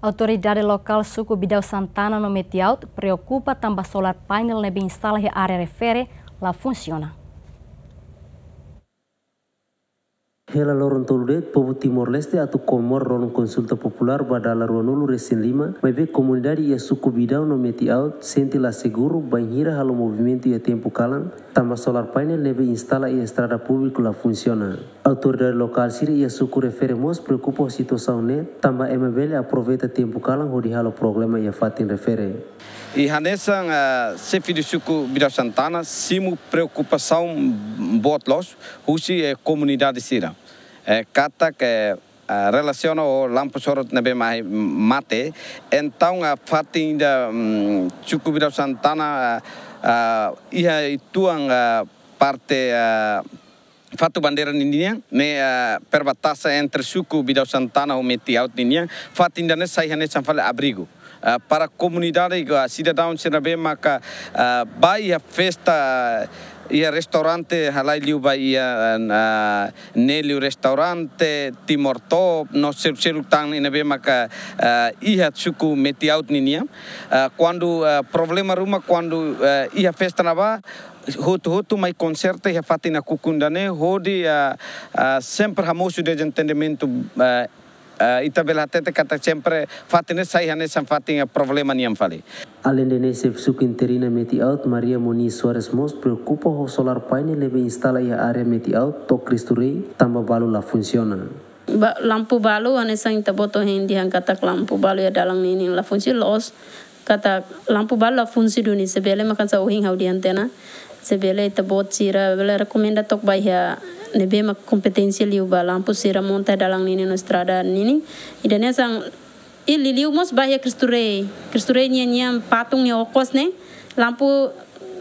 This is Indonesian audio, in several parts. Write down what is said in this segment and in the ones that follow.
Autoridade local suku Bidau Santana no Metiaut preocupa tambah solar panel nebe instala a refere la funciona. Hela loron toludet, povo Timor-Leste atu Comor ron consulta popular badala ruanulu recém lima, mas vê comunidade ia sucubidão no meti out, sente la seguro, banhira halo movimento ia tempo calan, tama solar panel neve instala e estrada pública la funciona. Autoridade local siri ia sucu referemos preocupa a situação net. tamba MBL aproveita tempo calan hodi halo problema ia fatin refere. E Hanessan, uh, eh, chefe do suco Bidal Santana, simo preocupação botlos, husi e eh, comunidade sira. Eh, a eh, relaciona o lampo sorot nebe mai mate então a fatin da mm, chukubira santana eh, ia ituang parte Fatu bandeira ninia me perbatasa entre suku Bidau Santana o meti out ninia fatin sai saihane sanfale abrigo para a comunidade cidadão sinabe maka bai a festa ia restaurante halai liuba ia uh, ah, neliu restaurante timor top no ser ser tang ina be maka uh, ah, iha suku meti out ninia ah. quando problema ruma quando ia festa na ba hotu hotu mai concerto ia fatina kukundane hodi sempre hamosu de entendimento Uh, eh, ita bela tete kata sempre fatine sai hane san fatine problema niam fali. sev suku interina meti out Maria Moni Suarez Mos preocupa ho solar panel lebe instala ia area meti out to Kristurei tamba balu la funciona. Ba, lampu balu ane sang boto hindi hang kata lampu balu ya dalang nini la funsi los kata lampu balu la funsi duni sebele makan sa uhing hau di antena vele ita bot sira bela rekomenda tok ne be ma kompetensi liu ba lampu sira monta dalang nini no strada nini idane sang li liu mos ya kristure kristure nia nia patung nia okos ne lampu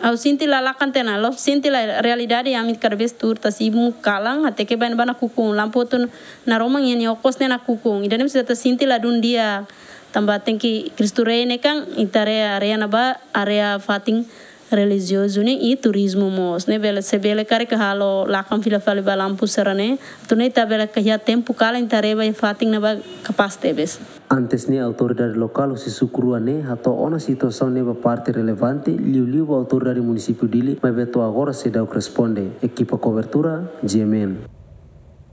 au sinti la lakan tena lo sinti la realidade amit karbes tur tasimu kalang ke ban bana kukung lampu tun na romang nia okos ne na kukung idane mos ta sinti la dun dia tambah tengki kristure ne kang itare area naba area fating religioso-ne e turismo-mos, né? Bela se vela cara que halo lá com fila fala balampu serane, tu nem tá vela que já tempo cala em tareba e fatin na ba capaz tebes. Antes ne autoridade local si sukruane to ona situação neba parte relevante liu-liu autoridade município dili, mas beto agora se dá o responde. Equipa cobertura, GMN.